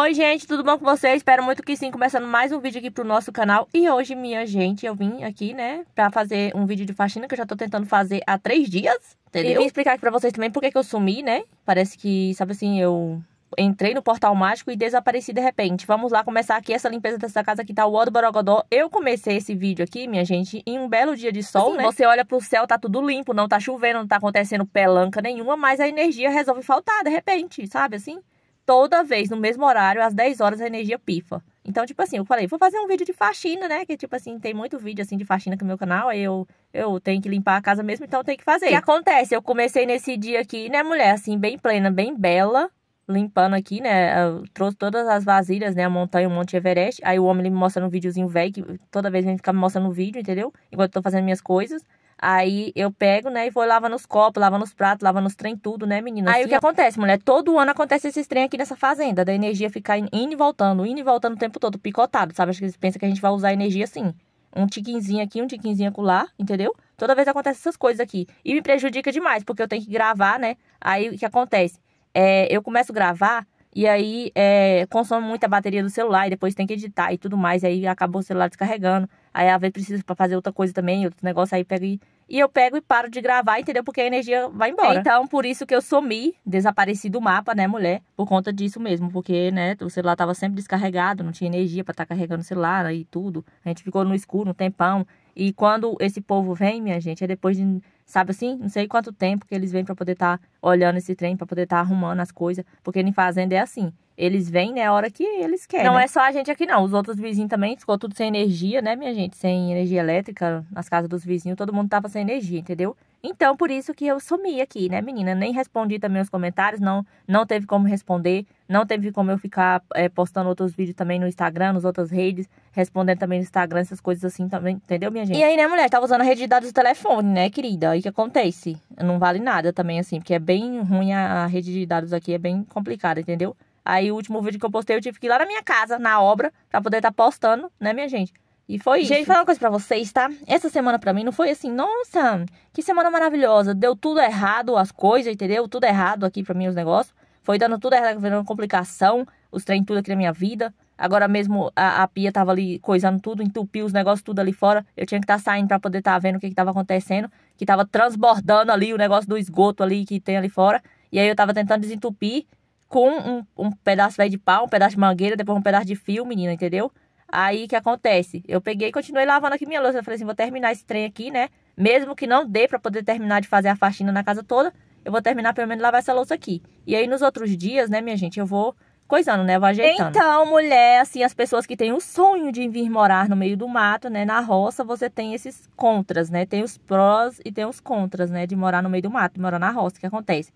Oi, gente, tudo bom com vocês? Espero muito que sim, começando mais um vídeo aqui pro nosso canal. E hoje, minha gente, eu vim aqui, né, pra fazer um vídeo de faxina que eu já tô tentando fazer há três dias, entendeu? E vim explicar aqui pra vocês também por que, que eu sumi, né? Parece que, sabe assim, eu entrei no portal mágico e desapareci de repente. Vamos lá começar aqui essa limpeza dessa casa que tá o ó do Borogodó. Eu comecei esse vídeo aqui, minha gente, em um belo dia de sol, assim, né? Você olha pro céu, tá tudo limpo, não tá chovendo, não tá acontecendo pelanca nenhuma, mas a energia resolve faltar de repente, sabe assim? toda vez, no mesmo horário, às 10 horas, a energia pifa. Então, tipo assim, eu falei, vou fazer um vídeo de faxina, né? Que, tipo assim, tem muito vídeo, assim, de faxina aqui no meu canal. Eu, eu tenho que limpar a casa mesmo, então tenho que fazer. O que acontece? Eu comecei nesse dia aqui, né, mulher? Assim, bem plena, bem bela. Limpando aqui, né? Eu trouxe todas as vasilhas, né? A montanha, o Monte Everest. Aí o homem ele me mostra um videozinho velho, que toda vez ele fica me mostrando um vídeo, entendeu? Enquanto eu tô fazendo minhas coisas. Aí eu pego, né, e vou lavar nos copos, lava nos pratos, lava nos trem, tudo, né, menina? Aí assim, o que acontece, mulher? Todo ano acontece esse trem aqui nessa fazenda, da energia ficar indo e voltando, indo e voltando o tempo todo, picotado, sabe? Acho que eles pensam que a gente vai usar energia assim. Um tiquinzinho aqui, um tiquinzinho acolá, entendeu? Toda vez acontece essas coisas aqui. E me prejudica demais, porque eu tenho que gravar, né? Aí o que acontece? É, eu começo a gravar, e aí é, consome muita bateria do celular e depois tem que editar e tudo mais. E aí acabou o celular descarregando. Aí às vezes precisa para fazer outra coisa também, outro negócio aí pega e. E eu pego e paro de gravar, entendeu? Porque a energia vai embora. É, então, por isso que eu sumi, desapareci do mapa, né, mulher? Por conta disso mesmo. Porque, né, o celular tava sempre descarregado, não tinha energia para estar tá carregando o celular e tudo. A gente ficou no escuro um tempão. E quando esse povo vem, minha gente, é depois de, sabe assim, não sei quanto tempo que eles vêm para poder estar tá olhando esse trem, para poder estar tá arrumando as coisas, porque em fazenda é assim. Eles vêm, né, a hora que eles querem. Não é só a gente aqui, não. Os outros vizinhos também ficou tudo sem energia, né, minha gente? Sem energia elétrica nas casas dos vizinhos, todo mundo tava sem energia, entendeu? Então, por isso que eu sumi aqui, né, menina? Nem respondi também os comentários, não, não teve como responder, não teve como eu ficar é, postando outros vídeos também no Instagram, nas outras redes, respondendo também no Instagram, essas coisas assim também, entendeu, minha gente? E aí, né, mulher, tava usando a rede de dados do telefone, né, querida? Aí o que acontece? Não vale nada também, assim, porque é bem ruim a, a rede de dados aqui, é bem complicada, entendeu? Aí o último vídeo que eu postei, eu tive que ir lá na minha casa, na obra, pra poder estar tá postando, né, minha gente? E foi isso. Gente, falar uma coisa pra vocês, tá? Essa semana pra mim não foi assim, nossa, que semana maravilhosa. Deu tudo errado as coisas, entendeu? Tudo errado aqui pra mim os negócios. Foi dando tudo errado, virando complicação, os trem tudo aqui na minha vida. Agora mesmo a, a pia tava ali coisando tudo, entupiu os negócios tudo ali fora. Eu tinha que estar tá saindo pra poder estar tá vendo o que, que tava acontecendo. Que tava transbordando ali o negócio do esgoto ali que tem ali fora. E aí eu tava tentando desentupir com um, um pedaço de pau, um pedaço de mangueira, depois um pedaço de fio, menina, entendeu? Aí o que acontece? Eu peguei e continuei lavando aqui minha louça. Eu falei assim: vou terminar esse trem aqui, né? Mesmo que não dê para poder terminar de fazer a faxina na casa toda, eu vou terminar pelo menos lavar essa louça aqui. E aí nos outros dias, né, minha gente, eu vou coisando, né? Eu vou ajeitando. Então, mulher, assim, as pessoas que têm o sonho de vir morar no meio do mato, né? Na roça, você tem esses contras, né? Tem os prós e tem os contras, né? De morar no meio do mato, de morar na roça. O que acontece?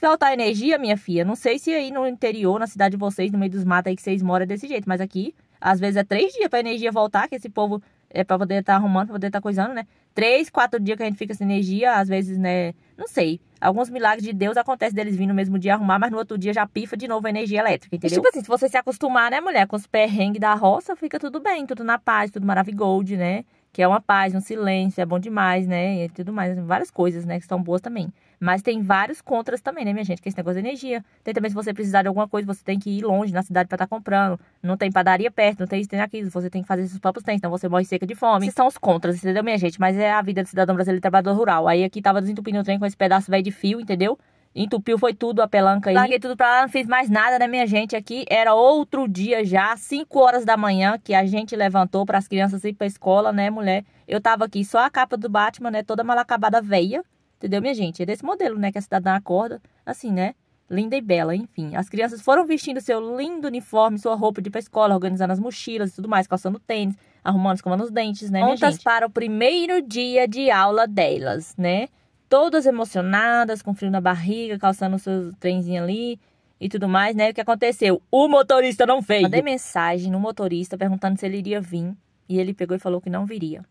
Faltar energia, minha filha, não sei se aí no interior, na cidade de vocês, no meio dos matos aí que vocês moram é desse jeito, mas aqui, às vezes é três dias pra energia voltar, que esse povo é pra poder estar tá arrumando, pra poder estar tá coisando, né? Três, quatro dias que a gente fica sem energia, às vezes, né? Não sei. Alguns milagres de Deus acontecem deles vindo no mesmo dia arrumar, mas no outro dia já pifa de novo a energia elétrica, entendeu? E, tipo assim, se você se acostumar, né, mulher, com os perrengues da roça, fica tudo bem, tudo na paz, tudo maravilhoso né? Que é uma paz, um silêncio, é bom demais, né? E tudo mais, várias coisas, né, que são boas também. Mas tem vários contras também, né, minha gente? Que é esse negócio de energia. Tem também se você precisar de alguma coisa, você tem que ir longe na cidade para estar tá comprando. Não tem padaria perto, não tem isso, tem aquilo. Você tem que fazer seus próprios tênis, então você morre seca de fome. Esses são os contras, entendeu, minha gente? Mas é a vida do cidadão brasileiro trabalhador rural. Aí aqui tava desentupindo o trem com esse pedaço velho de fio, entendeu? Entupiu, foi tudo a pelanca aí. Larguei tudo pra lá, não fiz mais nada, né, minha gente? Aqui era outro dia já, 5 horas da manhã, que a gente levantou para as crianças ir pra escola, né, mulher? Eu tava aqui só a capa do Batman, né, toda mal acabada, veia. Entendeu, minha gente? É desse modelo, né? Que a cidadã acorda, assim, né? Linda e bela, enfim. As crianças foram vestindo seu lindo uniforme, sua roupa de ir pra escola, organizando as mochilas e tudo mais, calçando tênis, arrumando, escovando os dentes, né, minha Contas gente? para o primeiro dia de aula delas, né? Todas emocionadas, com frio na barriga, calçando seus trenzinho ali, e tudo mais, né? O que aconteceu? O motorista não veio. Mandei mensagem no motorista perguntando se ele iria vir e ele pegou e falou que não viria.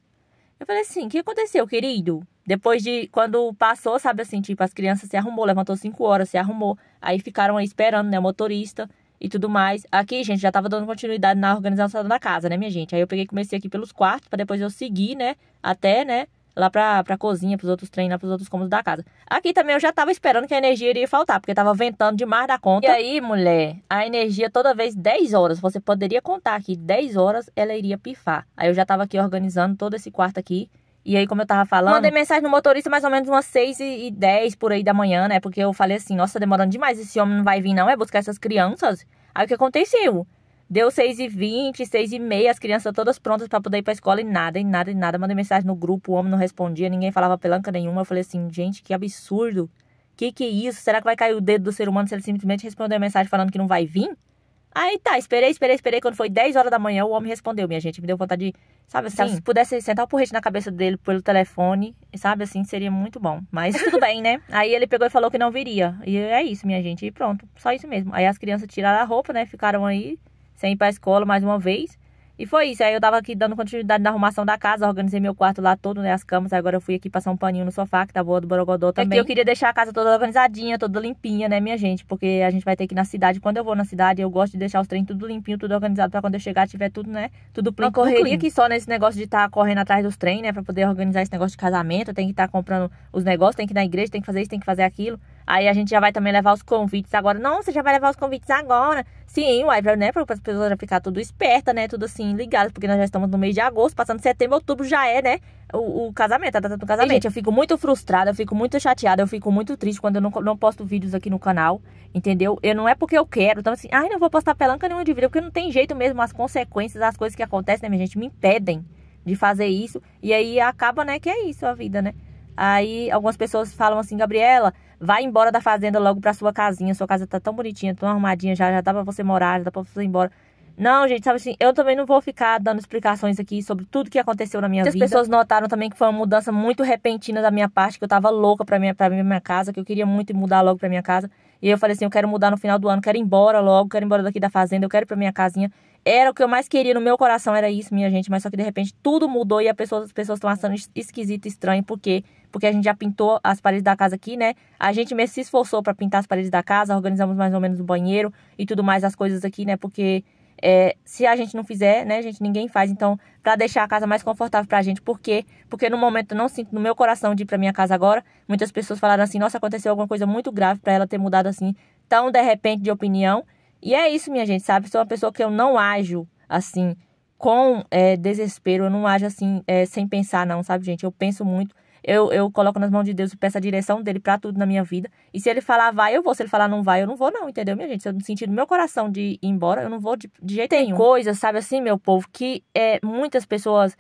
Eu falei assim: o que aconteceu, querido? Depois de, quando passou, sabe assim, tipo, as crianças se arrumou, levantou 5 horas, se arrumou. Aí ficaram aí esperando, né, o motorista e tudo mais. Aqui, gente, já tava dando continuidade na organização da casa, né, minha gente? Aí eu peguei comecei aqui pelos quartos, para depois eu seguir, né, até, né, lá pra, pra cozinha, pros outros treinos, pros outros cômodos da casa. Aqui também eu já tava esperando que a energia iria faltar, porque tava ventando demais da conta. E aí, mulher, a energia toda vez 10 horas, você poderia contar que 10 horas ela iria pifar. Aí eu já tava aqui organizando todo esse quarto aqui. E aí, como eu tava falando. Mandei mensagem no motorista mais ou menos umas 6 e 10 por aí da manhã, né? Porque eu falei assim: nossa, tá demorando demais, esse homem não vai vir, não, é buscar essas crianças. Aí o que aconteceu? Deu 6 e 20 6 e meia, as crianças todas prontas para poder ir pra escola e nada, e nada, e nada. Mandei mensagem no grupo, o homem não respondia, ninguém falava pelanca nenhuma. Eu falei assim: gente, que absurdo. Que que é isso? Será que vai cair o dedo do ser humano se ele simplesmente responder a mensagem falando que não vai vir? Aí tá, esperei, esperei, esperei. Quando foi 10 horas da manhã, o homem respondeu, minha gente. Me deu vontade de, sabe, assim, se pudesse sentar o porrete na cabeça dele pelo telefone, sabe, assim, seria muito bom. Mas tudo bem, né? Aí ele pegou e falou que não viria. E é isso, minha gente. E pronto, só isso mesmo. Aí as crianças tiraram a roupa, né? Ficaram aí sem ir pra escola mais uma vez. E foi isso. Aí eu tava aqui dando continuidade na arrumação da casa, organizei meu quarto lá todo, né? As camas. Agora eu fui aqui passar um paninho no sofá, que tá boa do Borogodó é também. É eu queria deixar a casa toda organizadinha, toda limpinha, né, minha gente? Porque a gente vai ter que ir na cidade. Quando eu vou na cidade, eu gosto de deixar os trem tudo limpinho, tudo organizado, pra quando eu chegar tiver tudo, né? Tudo pronto Uma correria só nesse negócio de estar tá correndo atrás dos trem, né? Pra poder organizar esse negócio de casamento. Tem que estar tá comprando os negócios, tem que ir na igreja, tem que fazer isso, tem que fazer aquilo. Aí a gente já vai também levar os convites agora. Nossa, já vai levar os convites agora. Sim, o uai, né? Para as pessoas já ficar tudo esperta, né? Tudo assim, ligado porque nós já estamos no mês de agosto, passando setembro, outubro já é, né? O, o casamento, a data do casamento. E, gente, eu fico muito frustrada, eu fico muito chateada, eu fico muito triste quando eu não, não posto vídeos aqui no canal, entendeu? Eu não é porque eu quero, então assim, ai, não vou postar pelanca nenhuma de vídeo, porque não tem jeito mesmo, as consequências, as coisas que acontecem, né, minha gente, me impedem de fazer isso. E aí acaba, né, que é isso a vida, né? Aí algumas pessoas falam assim, Gabriela, Vai embora da fazenda logo pra sua casinha. Sua casa tá tão bonitinha, tão arrumadinha já. Já dá pra você morar, já dá pra você ir embora. Não, gente, sabe assim, eu também não vou ficar dando explicações aqui sobre tudo que aconteceu na minha vida. As pessoas notaram também que foi uma mudança muito repentina da minha parte, que eu tava louca pra minha, pra minha casa, que eu queria muito mudar logo pra minha casa. E eu falei assim, eu quero mudar no final do ano, quero ir embora logo, quero ir embora daqui da fazenda, eu quero ir pra minha casinha. Era o que eu mais queria no meu coração, era isso, minha gente. Mas só que de repente tudo mudou e a pessoa, as pessoas estão achando esquisito, estranho. Por quê? Porque a gente já pintou as paredes da casa aqui, né? A gente mesmo se esforçou para pintar as paredes da casa, organizamos mais ou menos o banheiro e tudo mais, as coisas aqui, né? Porque é, se a gente não fizer, né, gente, ninguém faz. Então, para deixar a casa mais confortável pra gente, por quê? Porque no momento eu não sinto no meu coração de ir pra minha casa agora. Muitas pessoas falaram assim: nossa, aconteceu alguma coisa muito grave para ela ter mudado assim, tão de repente de opinião. E é isso, minha gente, sabe? Sou uma pessoa que eu não ajo assim, com é, desespero, eu não ajo assim, é, sem pensar, não, sabe, gente? Eu penso muito eu, eu coloco nas mãos de Deus e peço a direção dele para tudo na minha vida. E se ele falar vai, eu vou. Se ele falar não vai, eu não vou, não, entendeu, minha gente? Se eu não sentir no meu coração de ir embora, eu não vou de, de jeito Tem nenhum. coisas, sabe assim, meu povo, que é, muitas pessoas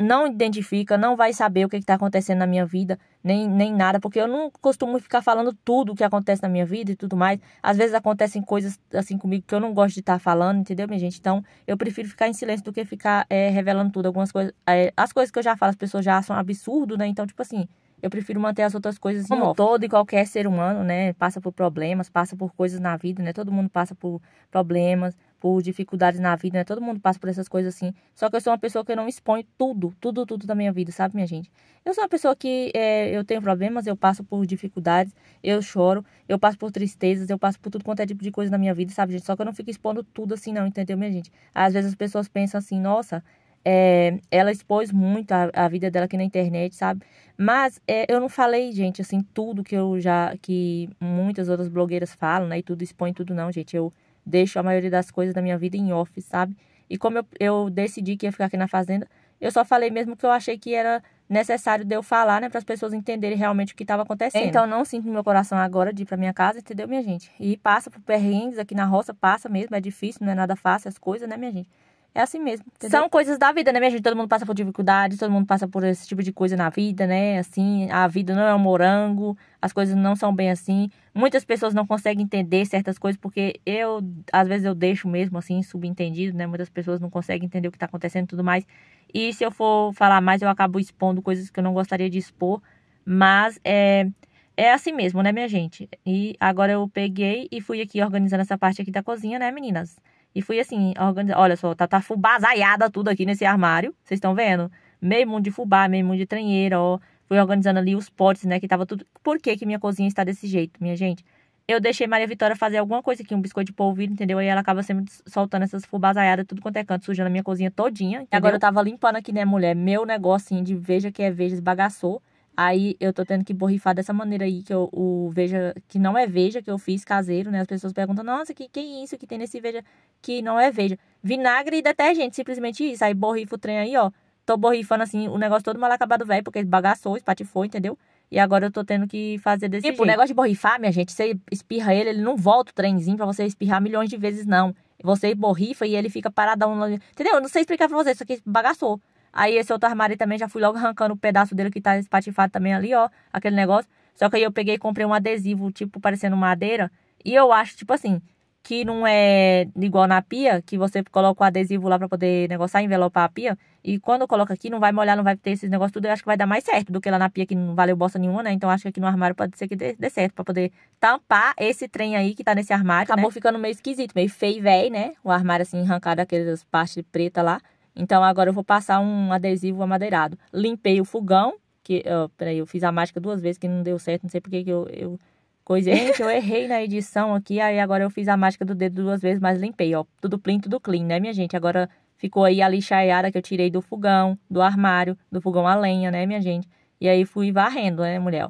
não identificam, não vai saber o que, está acontecendo na minha vida nem, nem nada, porque eu não costumo ficar falando tudo o que acontece na minha vida e tudo mais. Às vezes acontecem coisas assim comigo que eu não gosto de estar tá falando, entendeu, minha gente? Então, eu prefiro ficar em silêncio do que ficar é, revelando tudo. Algumas coisas. É, as coisas que eu já falo, as pessoas já acham absurdo, né? Então, tipo assim. Eu prefiro manter as outras coisas Como todo e qualquer ser humano, né? Passa por problemas, passa por coisas na vida, né? Todo mundo passa por problemas, por dificuldades na vida, né? Todo mundo passa por essas coisas assim. Só que eu sou uma pessoa que eu não expõe tudo, tudo, tudo da minha vida, sabe, minha gente? Eu sou uma pessoa que é, eu tenho problemas, eu passo por dificuldades, eu choro, eu passo por tristezas, eu passo por tudo quanto é tipo de coisa na minha vida, sabe, gente? Só que eu não fico expondo tudo assim, não, entendeu, minha gente? Às vezes as pessoas pensam assim, nossa. É, ela expôs muito a, a, vida dela aqui na internet, sabe? Mas é, eu não falei, gente, assim, tudo que eu já. que muitas outras blogueiras falam, né? E tudo expõe tudo, não, gente. Eu deixo a maioria das coisas da minha vida em off, sabe? E como eu, eu decidi que ia ficar aqui na fazenda, eu só falei mesmo que eu achei que era necessário de eu falar, né, para as pessoas entenderem realmente o que estava acontecendo. Então não sinto no meu coração agora de ir para minha casa, entendeu, minha gente? E passa por perrengues aqui na roça, passa mesmo, é difícil, não é nada fácil as coisas, né, minha gente? É assim mesmo. Entendeu? São coisas da vida, né, minha gente? Todo mundo passa por dificuldades, todo mundo passa por esse tipo de coisa na vida, né? Assim, a vida não é um morango, as coisas não são bem assim. Muitas pessoas não conseguem entender certas coisas, porque eu, às vezes, eu deixo mesmo assim, subentendido, né? Muitas pessoas não conseguem entender o que tá acontecendo e tudo mais. E se eu for falar mais, eu acabo expondo coisas que eu não gostaria de expor. Mas é, é assim mesmo, né, minha gente? E agora eu peguei e fui aqui organizando essa parte aqui da cozinha, né, meninas? E fui assim, organizando. Olha só, tá, tá fubazaiada tudo aqui nesse armário. Vocês estão vendo? Meio mundo de fubá, meio mundo de tranheira, ó. Fui organizando ali os potes, né? Que tava tudo. Por que, que minha cozinha está desse jeito, minha gente? Eu deixei Maria Vitória fazer alguma coisa aqui, um biscoito de polvilho, entendeu? Aí ela acaba sempre soltando essas fubazaiadas, tudo quanto é canto, sujando a minha cozinha todinha. Entendeu? E agora eu tava limpando aqui, né, mulher? Meu negocinho de veja que é veja esbagaçou. Aí eu tô tendo que borrifar dessa maneira aí que eu, o veja, que não é veja, que eu fiz caseiro, né? As pessoas perguntam, nossa, que que é isso que tem nesse veja que não é veja? Vinagre e detergente, simplesmente isso. Aí borrifa o trem aí, ó. Tô borrifando assim o negócio todo mal acabado, velho, porque ele bagaçou, espatifou, entendeu? E agora eu tô tendo que fazer desse tipo, jeito. o negócio de borrifar, minha gente, você espirra ele, ele não volta o trenzinho pra você espirrar milhões de vezes, não. Você borrifa e ele fica paradão. Entendeu? Eu não sei explicar pra vocês, isso aqui bagaçou. Aí esse outro armário também já fui logo arrancando o pedaço dele que tá espatifado também ali, ó. Aquele negócio. Só que aí eu peguei e comprei um adesivo, tipo, parecendo madeira. E eu acho, tipo assim, que não é igual na pia, que você coloca o adesivo lá para poder negociar, envelopar a pia. E quando coloca aqui, não vai molhar, não vai ter esses negócios tudo. Eu acho que vai dar mais certo do que lá na pia, que não valeu bosta nenhuma, né? Então acho que aqui no armário pode ser que dê, dê certo para poder tampar esse trem aí que tá nesse armário. Né? Acabou né? ficando meio esquisito, meio feio, velho, né? O armário assim, arrancado aquelas partes preta lá. Então, agora eu vou passar um adesivo amadeirado. Limpei o fogão, que, ó, peraí, eu fiz a mágica duas vezes que não deu certo, não sei porque que eu, eu coisei, gente, eu errei na edição aqui, aí agora eu fiz a mágica do dedo duas vezes, mas limpei, ó, tudo clean, tudo clean, né, minha gente? Agora ficou aí a lixaiada que eu tirei do fogão, do armário, do fogão a lenha, né, minha gente? E aí fui varrendo, né, mulher?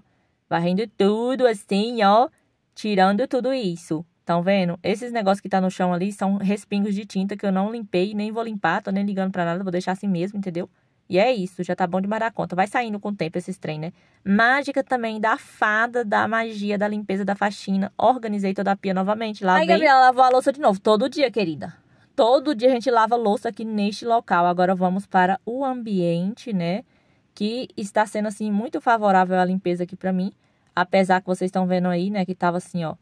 Varrendo tudo assim, ó, tirando tudo isso. Estão tá vendo? Esses negócios que tá no chão ali são respingos de tinta que eu não limpei, nem vou limpar, tô nem ligando pra nada, vou deixar assim mesmo, entendeu? E é isso, já tá bom de marar conta. Vai saindo com o tempo esses trem, né? Mágica também da fada, da magia, da limpeza, da faxina. Organizei toda a pia novamente. Lavei. Aí, Gabriela lavou a louça de novo, todo dia, querida. Todo dia a gente lava louça aqui neste local. Agora vamos para o ambiente, né? Que está sendo, assim, muito favorável à limpeza aqui pra mim. Apesar que vocês estão vendo aí, né? Que tava assim, ó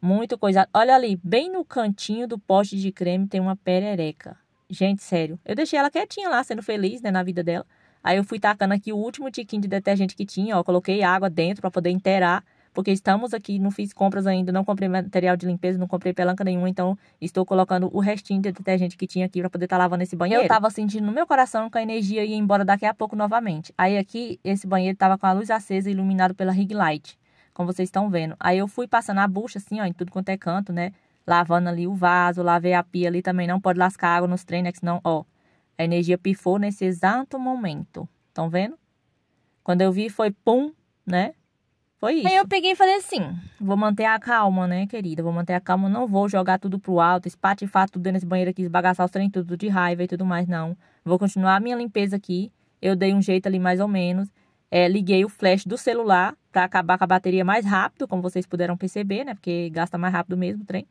muito coisa Olha ali, bem no cantinho do poste de creme tem uma perereca. Gente, sério. Eu deixei ela quietinha lá, sendo feliz, né, na vida dela. Aí eu fui tacando aqui o último tiquinho de detergente que tinha, ó. Coloquei água dentro para poder inteirar, porque estamos aqui, não fiz compras ainda, não comprei material de limpeza, não comprei pelanca nenhuma, então estou colocando o restinho de detergente que tinha aqui para poder estar tá lavando esse banheiro. Eu tava sentindo no meu coração que a energia ia embora daqui a pouco novamente. Aí aqui, esse banheiro tava com a luz acesa iluminado pela rig light como vocês estão vendo. Aí eu fui passando a bucha assim, ó, em tudo quanto é canto, né? Lavando ali o vaso, lavei a pia ali também, não pode lascar água nos trem, né? Que senão, ó, a energia pifou nesse exato momento. Estão vendo? Quando eu vi foi pum, né? Foi isso. Aí eu peguei e falei assim: vou manter a calma, né, querida? Vou manter a calma, não vou jogar tudo pro alto, espatifar tudo nesse banheiro aqui, esbagaçar os trem tudo de raiva e tudo mais, não. Vou continuar a minha limpeza aqui. Eu dei um jeito ali mais ou menos. É, liguei o flash do celular para acabar com a bateria mais rápido, como vocês puderam perceber, né? Porque gasta mais rápido mesmo o trem.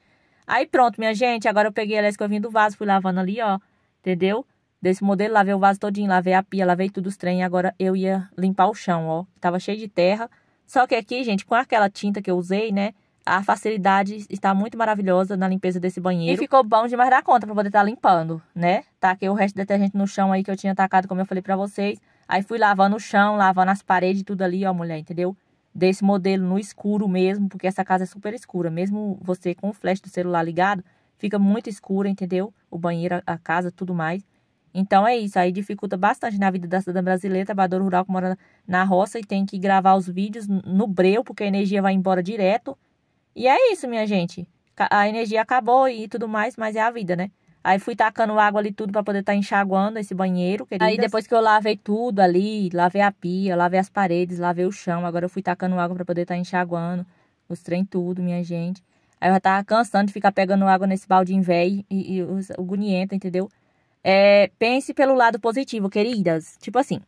Aí pronto, minha gente, agora eu peguei a escovinha eu vim do vaso, fui lavando ali, ó, entendeu? Desse modelo, lavei o vaso todinho, lavei a pia, lavei tudo os trem, agora eu ia limpar o chão, ó, tava cheio de terra. Só que aqui, gente, com aquela tinta que eu usei, né, a facilidade está muito maravilhosa na limpeza desse banheiro. E ficou bom demais da conta para poder estar tá limpando, né? Taquei tá o resto de detergente no chão aí que eu tinha tacado, como eu falei para vocês. Aí fui lavando o chão, lavando as paredes, tudo ali, ó, mulher, entendeu? desse modelo no escuro mesmo, porque essa casa é super escura. Mesmo você com o flash do celular ligado, fica muito escura, entendeu? O banheiro, a casa, tudo mais. Então é isso, aí dificulta bastante na vida da cidadã brasileira, trabalhadora rural que mora na roça e tem que gravar os vídeos no breu, porque a energia vai embora direto. E é isso, minha gente. A energia acabou e tudo mais, mas é a vida, né? Aí fui tacando água ali tudo para poder estar tá enxaguando esse banheiro, queridas. Aí depois que eu lavei tudo ali, lavei a pia, lavei as paredes, lavei o chão, agora eu fui tacando água para poder estar tá enxaguando os trem tudo, minha gente. Aí eu já tava cansando de ficar pegando água nesse balde velho e, e agonienta, entendeu? É, pense pelo lado positivo, queridas. Tipo assim,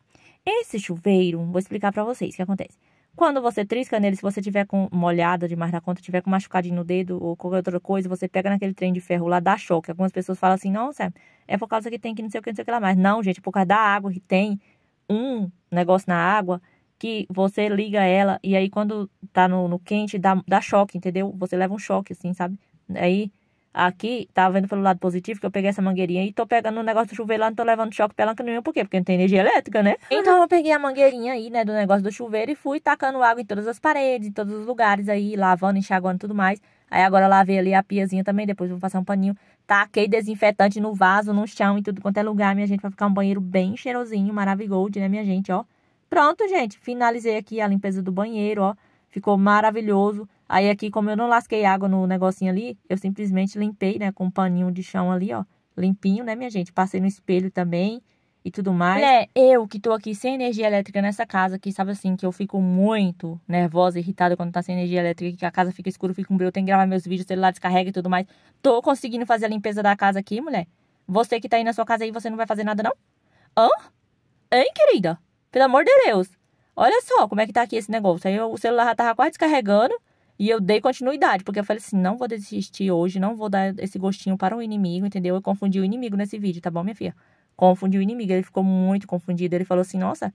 esse chuveiro, vou explicar para vocês o que acontece. Quando você trisca nele, se você tiver com molhada demais na conta, tiver com machucadinho no dedo ou qualquer outra coisa, você pega naquele trem de ferro lá, dá choque. Algumas pessoas falam assim, nossa, é por causa que tem que não sei o que, não sei o que lá mais. Não, gente, é por causa da água que tem um negócio na água que você liga ela e aí quando tá no, no quente, dá, dá choque, entendeu? Você leva um choque, assim, sabe? Aí Aqui, tá vendo pelo lado positivo que eu peguei essa mangueirinha e tô pegando o negócio do chuveiro lá, não tô levando choque pelanca nenhuma, por quê? Porque não tem energia elétrica, né? Então eu peguei a mangueirinha aí, né, do negócio do chuveiro e fui tacando água em todas as paredes, em todos os lugares aí, lavando, enxaguando e tudo mais. Aí agora lavei ali a piazinha também, depois vou passar um paninho. Taquei desinfetante no vaso, no chão e tudo quanto é lugar, minha gente, pra ficar um banheiro bem cheirosinho, maravilhoso né, minha gente, ó. Pronto, gente, finalizei aqui a limpeza do banheiro, ó. Ficou maravilhoso. Aí aqui, como eu não lasquei água no negocinho ali, eu simplesmente limpei, né, com um paninho de chão ali, ó, limpinho, né, minha gente? Passei no espelho também e tudo mais. Mulher, eu que tô aqui sem energia elétrica nessa casa, que sabe assim, que eu fico muito nervosa, irritada quando tá sem energia elétrica, que a casa fica escura, fica um brilho, eu tenho que gravar meus vídeos, o celular descarrega e tudo mais. Tô conseguindo fazer a limpeza da casa aqui, mulher. Você que tá aí na sua casa aí, você não vai fazer nada, não? Hã? Hein, querida? Pelo amor de Deus. Olha só como é que tá aqui esse negócio. Aí o celular já tava quase descarregando. E eu dei continuidade, porque eu falei assim: não vou desistir hoje, não vou dar esse gostinho para o inimigo, entendeu? Eu confundi o inimigo nesse vídeo, tá bom, minha filha? Confundi o inimigo, ele ficou muito confundido. Ele falou assim: nossa,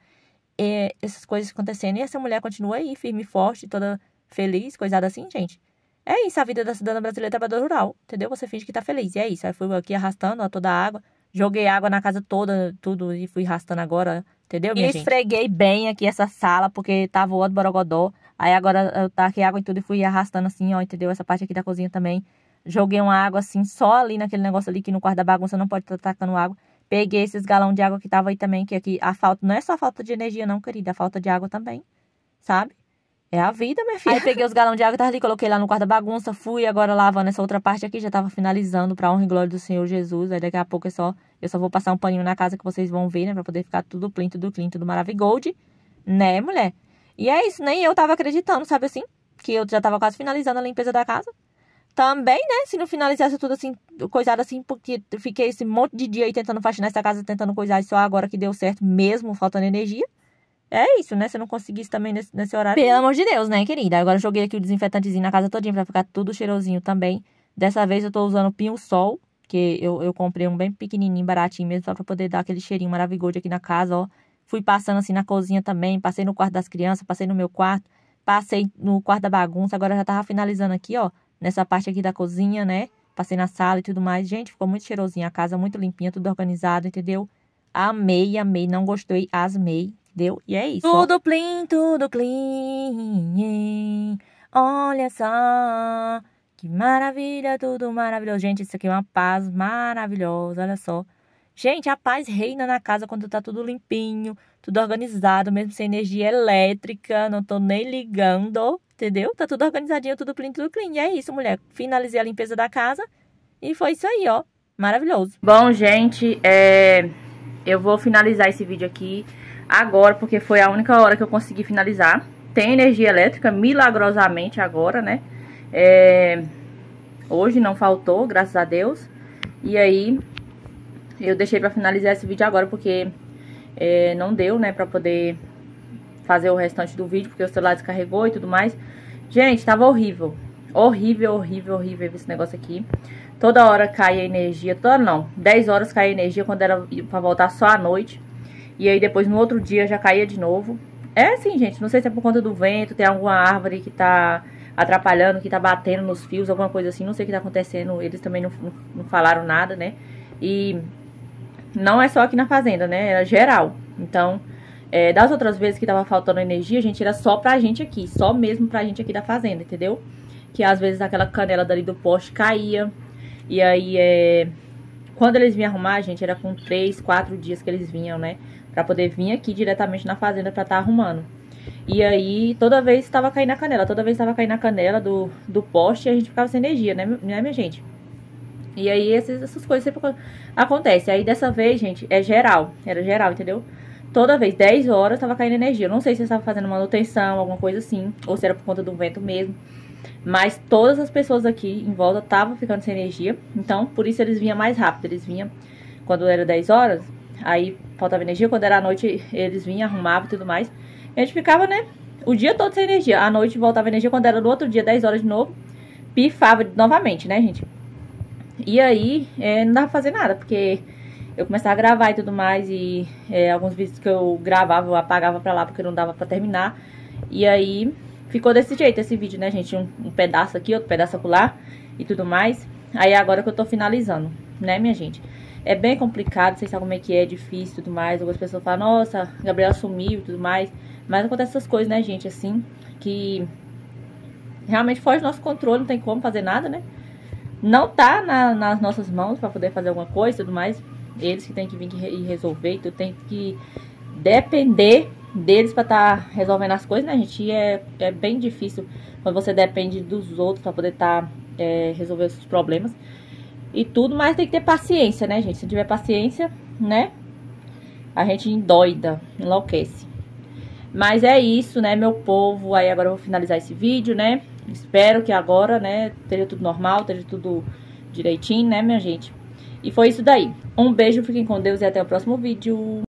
é, essas coisas acontecendo. E essa mulher continua aí, firme e forte, toda feliz, coisada assim, gente. É isso, a vida da cidadã brasileira é trabalhadora rural, entendeu? Você finge que tá feliz. E é isso. Aí fui aqui arrastando ó, toda a água, joguei água na casa toda, tudo, e fui arrastando agora, entendeu? e esfreguei bem aqui essa sala, porque tava o outro borogodó. Aí agora eu taquei água e tudo e fui arrastando assim, ó, entendeu? Essa parte aqui da cozinha também. Joguei uma água assim, só ali naquele negócio ali que no quarto da bagunça não pode estar tá tacando água. Peguei esses galão de água que tava aí também, que aqui a falta... Não é só falta de energia não, querida, a falta de água também, sabe? É a vida, minha filha. Aí peguei os galão de água que tava ali, coloquei lá no quarto da bagunça, fui agora lavando essa outra parte aqui, já tava finalizando pra honra e glória do Senhor Jesus. Aí daqui a pouco é só... Eu só vou passar um paninho na casa que vocês vão ver, né? Pra poder ficar tudo clean, tudo clean, tudo maravigold. Né, mulher? E é isso, nem eu tava acreditando, sabe assim? Que eu já tava quase finalizando a limpeza da casa. Também, né? Se não finalizasse tudo assim, coisado assim, porque fiquei esse monte de dia aí tentando faxinar essa casa, tentando coisar, e só agora que deu certo, mesmo faltando energia. É isso, né? Se eu não conseguisse também nesse, nesse horário. Pelo amor de Deus, né, querida? Agora joguei aqui o desinfetantezinho na casa todinha pra ficar tudo cheirosinho também. Dessa vez eu tô usando Pinho Sol, que eu, eu comprei um bem pequenininho, baratinho mesmo, só pra poder dar aquele cheirinho maravilhoso aqui na casa, ó. Fui passando assim na cozinha também, passei no quarto das crianças, passei no meu quarto, passei no quarto da bagunça, agora já tava finalizando aqui, ó, nessa parte aqui da cozinha, né? Passei na sala e tudo mais. Gente, ficou muito cheirosinha a casa, muito limpinha, tudo organizado, entendeu? Amei, amei, não gostei, asmei, entendeu? E é isso. Tudo clean, tudo clean. Olha só, que maravilha, tudo maravilhoso. Gente, isso aqui é uma paz maravilhosa, olha só. Gente, a paz reina na casa quando tá tudo limpinho, tudo organizado, mesmo sem energia elétrica, não tô nem ligando, entendeu? Tá tudo organizadinho, tudo clean, tudo clean. E é isso, mulher. Finalizei a limpeza da casa e foi isso aí, ó. Maravilhoso. Bom, gente, é... eu vou finalizar esse vídeo aqui agora, porque foi a única hora que eu consegui finalizar. Tem energia elétrica, milagrosamente agora, né? É... Hoje não faltou, graças a Deus. E aí, eu deixei pra finalizar esse vídeo agora porque é, não deu, né, pra poder fazer o restante do vídeo, porque o celular descarregou e tudo mais. Gente, tava horrível. Horrível, horrível, horrível esse negócio aqui. Toda hora cai a energia, toda não, 10 horas cai a energia quando era pra voltar só à noite. E aí depois no outro dia já caía de novo. É assim, gente, não sei se é por conta do vento, tem alguma árvore que tá atrapalhando, que tá batendo nos fios, alguma coisa assim, não sei o que tá acontecendo, eles também não, não, não falaram nada, né? E não é só aqui na fazenda, né? Era geral. Então, é, das outras vezes que tava faltando energia, a gente, era só pra gente aqui. Só mesmo pra gente aqui da fazenda, entendeu? Que às vezes aquela canela dali do poste caía. E aí, é... Quando eles vinham arrumar, a gente, era com três, quatro dias que eles vinham, né? Pra poder vir aqui diretamente na fazenda pra estar tá arrumando. E aí, toda vez tava caindo a canela, toda vez tava caindo a canela do, do poste e a gente ficava sem energia, né, né minha gente? E aí essas, essas coisas sempre acontecem. Aí dessa vez, gente, é geral. Era geral, entendeu? Toda vez, 10 horas, tava caindo energia. Eu não sei se estava fazendo manutenção, alguma coisa assim. Ou se era por conta do vento mesmo. Mas todas as pessoas aqui em volta estavam ficando sem energia. Então, por isso eles vinham mais rápido. Eles vinham quando era 10 horas. Aí faltava energia. Quando era à noite, eles vinham, arrumavam e tudo mais. E a gente ficava, né? o dia todo sem energia. a noite voltava energia, quando era no outro dia, 10 horas de novo, pifava novamente, né, gente? E aí, é, não dava pra fazer nada, porque eu começava a gravar e tudo mais, e é, alguns vídeos que eu gravava, eu apagava pra lá porque não dava pra terminar. E aí, ficou desse jeito esse vídeo, né, gente? Um, um pedaço aqui, outro pedaço acolá e tudo mais. Aí, agora que eu tô finalizando, né, minha gente? É bem complicado, vocês sabem como é que é, é difícil e tudo mais. Algumas pessoas falam, nossa, Gabriel sumiu e tudo mais. Mas acontece essas coisas, né, gente, assim, que realmente foge do nosso controle, não tem como fazer nada, né? não tá na, nas nossas mãos para poder fazer alguma coisa e tudo mais. Eles que tem que vir e resolver, tu então tem que depender deles para estar tá resolvendo as coisas, né, gente? E é, é bem difícil quando você depende dos outros para poder estar tá, é, resolver os seus problemas e tudo, mas tem que ter paciência, né, gente? Se tiver paciência, né, a gente endoida, enlouquece. Mas é isso, né, meu povo? Aí agora eu vou finalizar esse vídeo, né? Espero que agora, né, esteja tudo normal, esteja tudo direitinho, né, minha gente? E foi isso daí. Um beijo, fiquem com Deus e até o próximo vídeo.